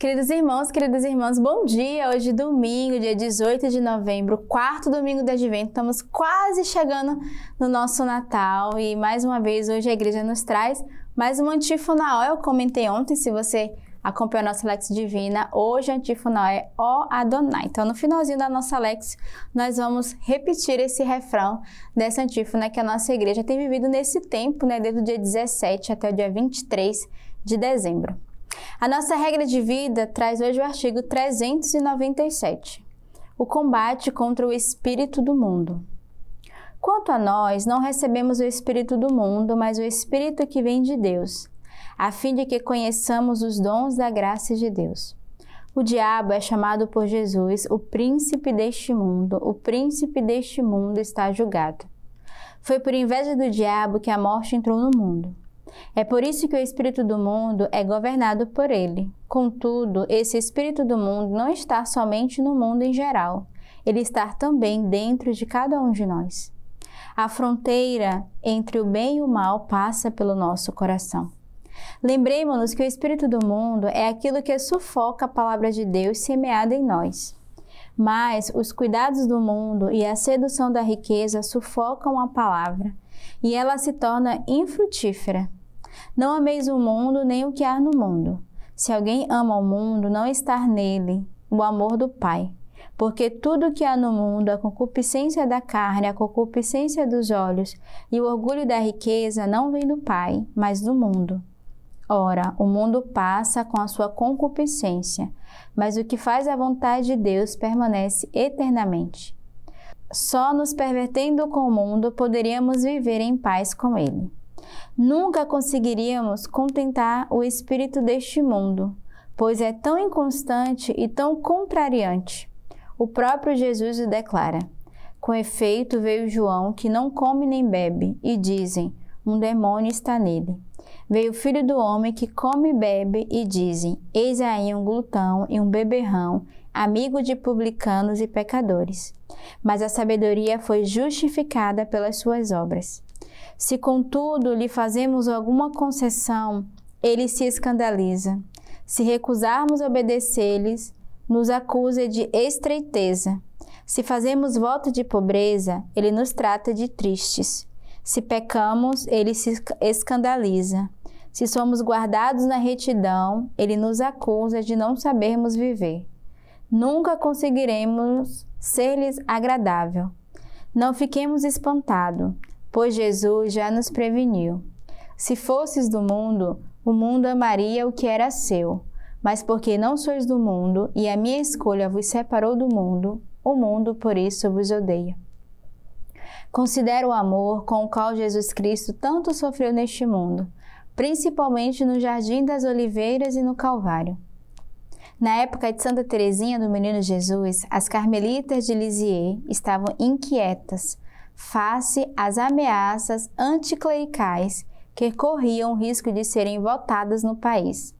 Queridos irmãos, queridas irmãs, bom dia! Hoje, domingo, dia 18 de novembro, quarto domingo de Advento, estamos quase chegando no nosso Natal e mais uma vez hoje a igreja nos traz mais uma antífona Eu comentei ontem, se você acompanhou a nossa Lex Divina, hoje a antífona é O Adonai. Então, no finalzinho da nossa Lex, nós vamos repetir esse refrão dessa antífona que a nossa igreja tem vivido nesse tempo, né, desde o dia 17 até o dia 23 de dezembro. A nossa regra de vida traz hoje o artigo 397, o combate contra o espírito do mundo. Quanto a nós, não recebemos o espírito do mundo, mas o espírito que vem de Deus, a fim de que conheçamos os dons da graça de Deus. O diabo é chamado por Jesus o príncipe deste mundo, o príncipe deste mundo está julgado. Foi por inveja do diabo que a morte entrou no mundo. É por isso que o espírito do mundo é governado por ele. Contudo, esse espírito do mundo não está somente no mundo em geral, ele está também dentro de cada um de nós. A fronteira entre o bem e o mal passa pelo nosso coração. Lembremos-nos que o espírito do mundo é aquilo que sufoca a palavra de Deus semeada em nós. Mas os cuidados do mundo e a sedução da riqueza sufocam a palavra e ela se torna infrutífera. Não ameis o mundo, nem o que há no mundo. Se alguém ama o mundo, não está nele o amor do Pai. Porque tudo que há no mundo, a concupiscência da carne, a concupiscência dos olhos e o orgulho da riqueza, não vem do Pai, mas do mundo. Ora, o mundo passa com a sua concupiscência, mas o que faz a vontade de Deus permanece eternamente. Só nos pervertendo com o mundo poderíamos viver em paz com ele. Nunca conseguiríamos contentar o espírito deste mundo, pois é tão inconstante e tão contrariante. O próprio Jesus o declara. Com efeito veio João, que não come nem bebe, e dizem: um demônio está nele. Veio o filho do homem que come e bebe, e dizem: Eis aí um glutão e um beberrão, amigo de publicanos e pecadores. Mas a sabedoria foi justificada pelas suas obras. Se contudo lhe fazemos alguma concessão, ele se escandaliza. Se recusarmos obedecer-lhes, nos acusa de estreiteza. Se fazemos voto de pobreza, ele nos trata de tristes. Se pecamos, ele se escandaliza. Se somos guardados na retidão, ele nos acusa de não sabermos viver. Nunca conseguiremos ser-lhes agradável. Não fiquemos espantados, pois Jesus já nos preveniu. Se fosses do mundo, o mundo amaria o que era seu. Mas porque não sois do mundo, e a minha escolha vos separou do mundo, o mundo por isso vos odeia. Considera o amor com o qual Jesus Cristo tanto sofreu neste mundo, principalmente no Jardim das Oliveiras e no Calvário. Na época de Santa Teresinha do Menino Jesus, as carmelitas de Lisieux estavam inquietas face às ameaças anticlericais que corriam o risco de serem votadas no país.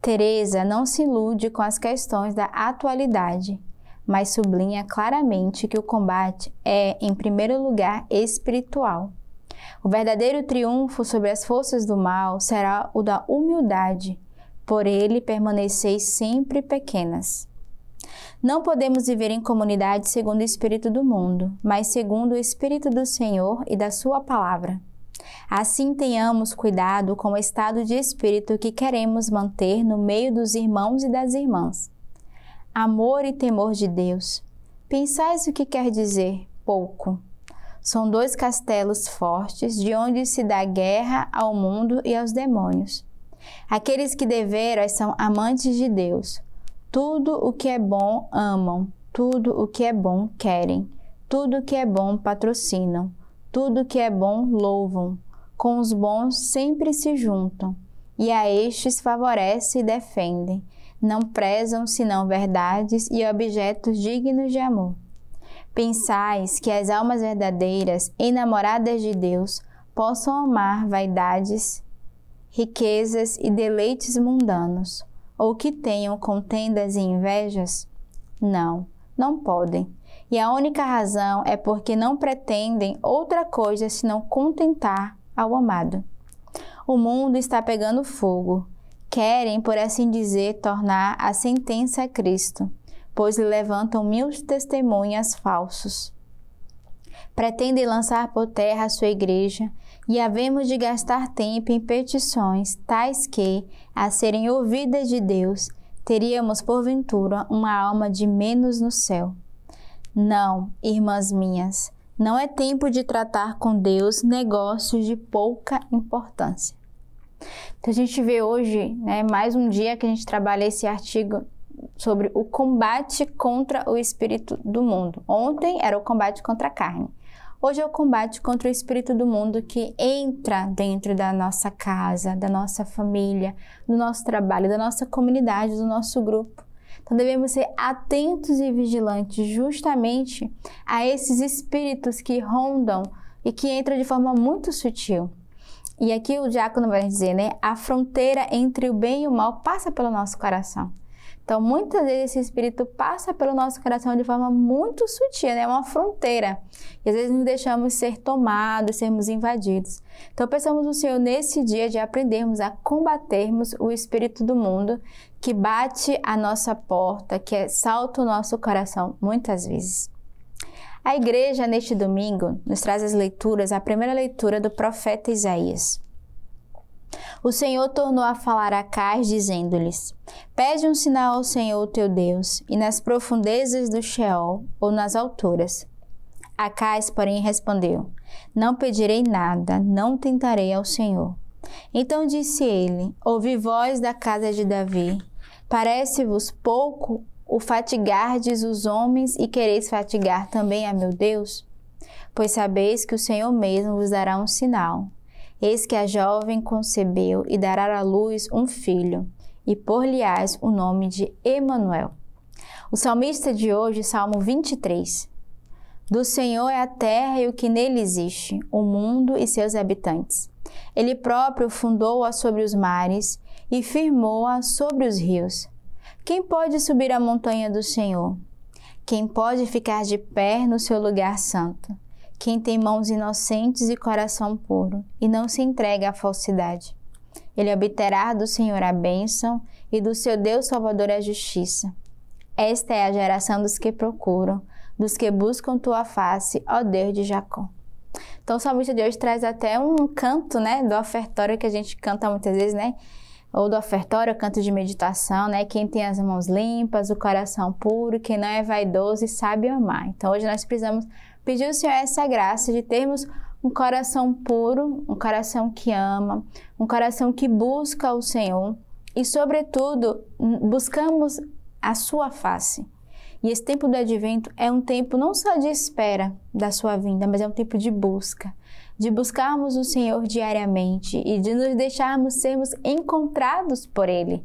Teresa não se ilude com as questões da atualidade, mas sublinha claramente que o combate é, em primeiro lugar, espiritual. O verdadeiro triunfo sobre as forças do mal será o da humildade. Por ele permaneceis sempre pequenas. Não podemos viver em comunidade segundo o espírito do mundo, mas segundo o espírito do Senhor e da sua palavra. Assim, tenhamos cuidado com o estado de espírito que queremos manter no meio dos irmãos e das irmãs. Amor e temor de Deus. Pensais o que quer dizer pouco. São dois castelos fortes de onde se dá guerra ao mundo e aos demônios. Aqueles que deveras são amantes de Deus, tudo o que é bom amam, tudo o que é bom querem, tudo o que é bom patrocinam, tudo o que é bom louvam. Com os bons sempre se juntam, e a estes favorece e defendem. Não prezam senão verdades e objetos dignos de amor. Pensais que as almas verdadeiras, enamoradas de Deus, possam amar vaidades, riquezas e deleites mundanos ou que tenham contendas e invejas? Não, não podem. E a única razão é porque não pretendem outra coisa senão contentar ao amado. O mundo está pegando fogo. Querem, por assim dizer, tornar a sentença a Cristo, pois levantam mil testemunhas falsos. Pretendem lançar por terra a sua igreja e havemos de gastar tempo em petições tais que, a serem ouvidas de Deus, teríamos porventura uma alma de menos no céu. Não, irmãs minhas, não é tempo de tratar com Deus negócios de pouca importância. Então a gente vê hoje, né, mais um dia que a gente trabalha esse artigo sobre o combate contra o espírito do mundo. Ontem era o combate contra a carne. Hoje é o combate contra o espírito do mundo que entra dentro da nossa casa, da nossa família, do nosso trabalho, da nossa comunidade, do nosso grupo. Então devemos ser atentos e vigilantes justamente a esses espíritos que rondam e que entram de forma muito sutil. E aqui o diácono vai dizer, né? A fronteira entre o bem e o mal passa pelo nosso coração. Então, muitas vezes esse espírito passa pelo nosso coração de forma muito sutil, né? É uma fronteira. E às vezes nos deixamos ser tomados, sermos invadidos. Então, pensamos no Senhor nesse dia de aprendermos a combatermos o espírito do mundo que bate a nossa porta, que é, salta o nosso coração muitas vezes. A igreja, neste domingo, nos traz as leituras, a primeira leitura do profeta Isaías. O Senhor tornou a falar a Cais, dizendo-lhes: Pede um sinal ao Senhor teu Deus, e nas profundezas do Sheol, ou nas alturas. Acais, porém, respondeu: Não pedirei nada, não tentarei ao Senhor. Então disse ele: Ouvi voz da casa de Davi. Parece-vos pouco o fatigardes os homens e quereis fatigar também a meu Deus? Pois sabeis que o Senhor mesmo vos dará um sinal. Eis que a jovem concebeu e dará à luz um filho, e por-lhe-ás o nome de Emanuel. O salmista de hoje, Salmo 23. Do Senhor é a terra e o que nele existe, o mundo e seus habitantes. Ele próprio fundou-a sobre os mares e firmou-a sobre os rios. Quem pode subir a montanha do Senhor? Quem pode ficar de pé no seu lugar santo? quem tem mãos inocentes e coração puro, e não se entrega à falsidade. Ele obterá do Senhor a bênção e do seu Deus Salvador a justiça. Esta é a geração dos que procuram, dos que buscam tua face, ó Deus de Jacó. Então o salmista de hoje traz até um canto, né, do ofertório que a gente canta muitas vezes, né? ou do ofertório, canto de meditação, né? Quem tem as mãos limpas, o coração puro, quem não é vaidoso e sabe amar. Então hoje nós precisamos pedir ao Senhor essa graça de termos um coração puro, um coração que ama, um coração que busca o Senhor e, sobretudo, buscamos a sua face. E esse tempo do advento é um tempo não só de espera da sua vinda, mas é um tempo de busca de buscarmos o Senhor diariamente e de nos deixarmos sermos encontrados por Ele.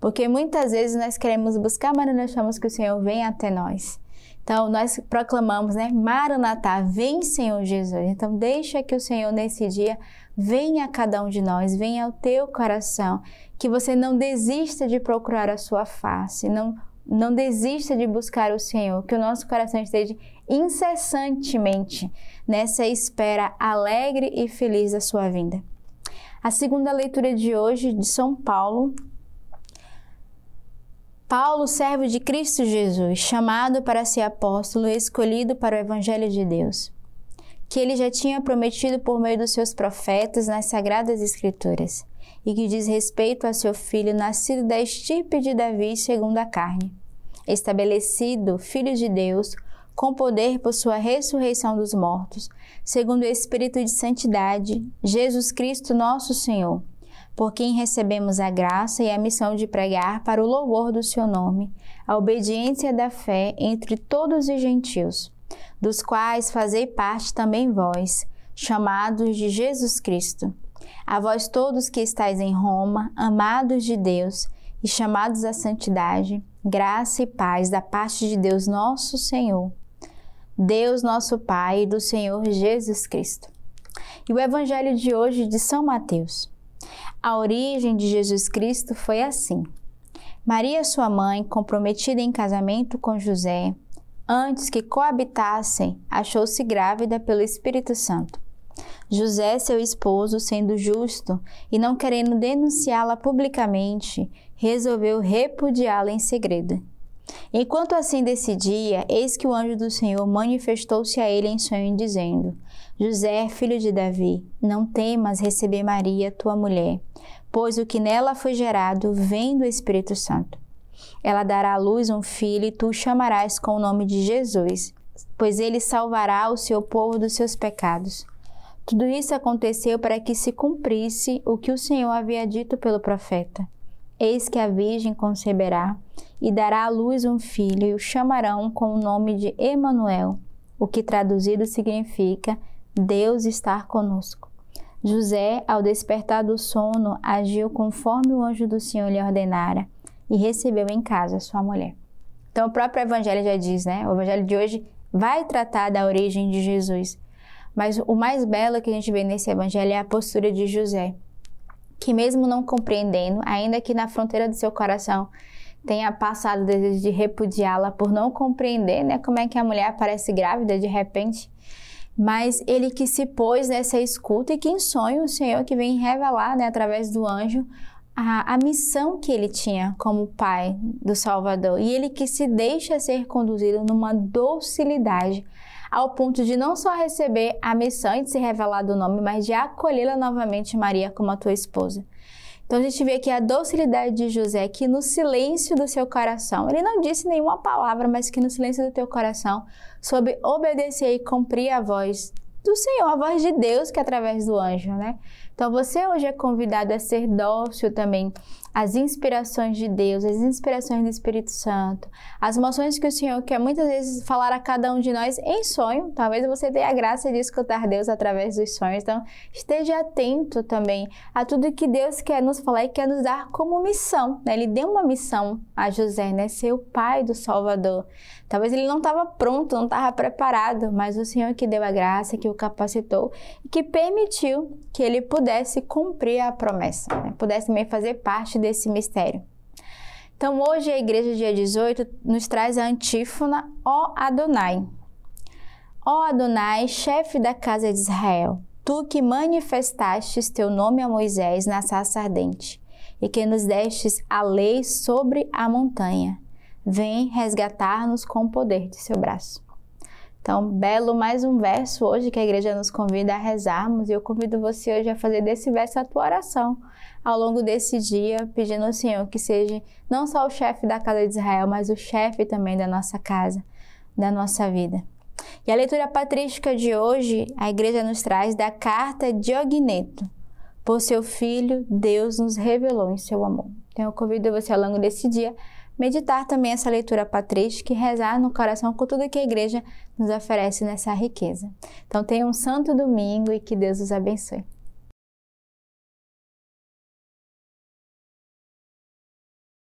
Porque muitas vezes nós queremos buscar, mas não achamos que o Senhor vem até nós. Então, nós proclamamos, né? Maranatá, vem Senhor Jesus. Então, deixa que o Senhor nesse dia venha a cada um de nós, venha ao teu coração, que você não desista de procurar a sua face, não não desista de buscar o Senhor, que o nosso coração esteja incessantemente nessa espera alegre e feliz da sua vinda. A segunda leitura de hoje, de São Paulo. Paulo, servo de Cristo Jesus, chamado para ser apóstolo e escolhido para o Evangelho de Deus, que ele já tinha prometido por meio dos seus profetas nas Sagradas Escrituras, e que diz respeito a seu filho, nascido da estirpe de Davi segundo a carne, estabelecido filho de Deus com poder por sua ressurreição dos mortos, segundo o Espírito de Santidade, Jesus Cristo nosso Senhor, por quem recebemos a graça e a missão de pregar para o louvor do seu nome, a obediência da fé entre todos os gentios, dos quais fazei parte também vós, chamados de Jesus Cristo. A vós todos que estáis em Roma, amados de Deus e chamados à santidade, graça e paz da parte de Deus nosso Senhor. Deus nosso Pai e do Senhor Jesus Cristo. E o Evangelho de hoje de São Mateus. A origem de Jesus Cristo foi assim. Maria, sua mãe, comprometida em casamento com José, antes que coabitassem, achou-se grávida pelo Espírito Santo. José, seu esposo, sendo justo e não querendo denunciá-la publicamente, resolveu repudiá-la em segredo Enquanto assim decidia, eis que o anjo do Senhor manifestou-se a ele em sonho, dizendo: José, filho de Davi, não temas receber Maria, tua mulher, pois o que nela foi gerado vem do Espírito Santo. Ela dará à luz um filho e tu o chamarás com o nome de Jesus, pois ele salvará o seu povo dos seus pecados. Tudo isso aconteceu para que se cumprisse o que o Senhor havia dito pelo profeta. Eis que a Virgem conceberá e dará à luz um filho e o chamarão com o nome de Emanuel, o que traduzido significa Deus estar conosco. José, ao despertar do sono, agiu conforme o anjo do Senhor lhe ordenara e recebeu em casa sua mulher. Então o próprio evangelho já diz, né? O evangelho de hoje vai tratar da origem de Jesus. Mas o mais belo que a gente vê nesse evangelho é a postura de José, que mesmo não compreendendo, ainda que na fronteira do seu coração tenha passado o desejo de repudiá-la por não compreender, né, como é que a mulher aparece grávida de repente. Mas ele que se pôs nessa escuta e que em sonho o Senhor que vem revelar, né, através do anjo, a, a missão que ele tinha como pai do Salvador. E ele que se deixa ser conduzido numa docilidade ao ponto de não só receber a missão e de se revelar do nome, mas de acolhê-la novamente, Maria, como a tua esposa. Então a gente vê aqui a docilidade de José, que no silêncio do seu coração, ele não disse nenhuma palavra, mas que no silêncio do teu coração soube obedecer e cumprir a voz do Senhor, a voz de Deus que é através do anjo, né? Então você hoje é convidado a ser dócil também as inspirações de Deus, as inspirações do Espírito Santo, as moções que o Senhor quer muitas vezes falar a cada um de nós em sonho. Talvez você tenha a graça de escutar Deus através dos sonhos. Então, esteja atento também a tudo que Deus quer nos falar e quer nos dar como missão. Né? Ele deu uma missão a José, né? Ser o pai do Salvador. Talvez ele não estava pronto, não estava preparado, mas o Senhor que deu a graça, que o capacitou que permitiu que ele pudesse cumprir a promessa, né? pudesse também fazer parte desse mistério. Então, hoje a igreja, dia 18, nos traz a antífona Ó Adonai. Ó Adonai, chefe da casa de Israel, tu que manifestastes teu nome a Moisés na sarça ardente e que nos destes a lei sobre a montanha, vem resgatar-nos com o poder de seu braço. Então, belo mais um verso hoje que a igreja nos convida a rezarmos e eu convido você hoje a fazer desse verso a tua oração ao longo desse dia, pedindo ao Senhor que seja não só o chefe da casa de Israel, mas o chefe também da nossa casa, da nossa vida. E a leitura patrística de hoje, a igreja nos traz da carta de Ogneto. Por seu filho, Deus nos revelou em seu amor. Então eu convido você ao longo desse dia meditar também é essa leitura patrística e rezar no coração com tudo que a igreja nos oferece nessa riqueza. Então tenha um santo domingo e que Deus os abençoe.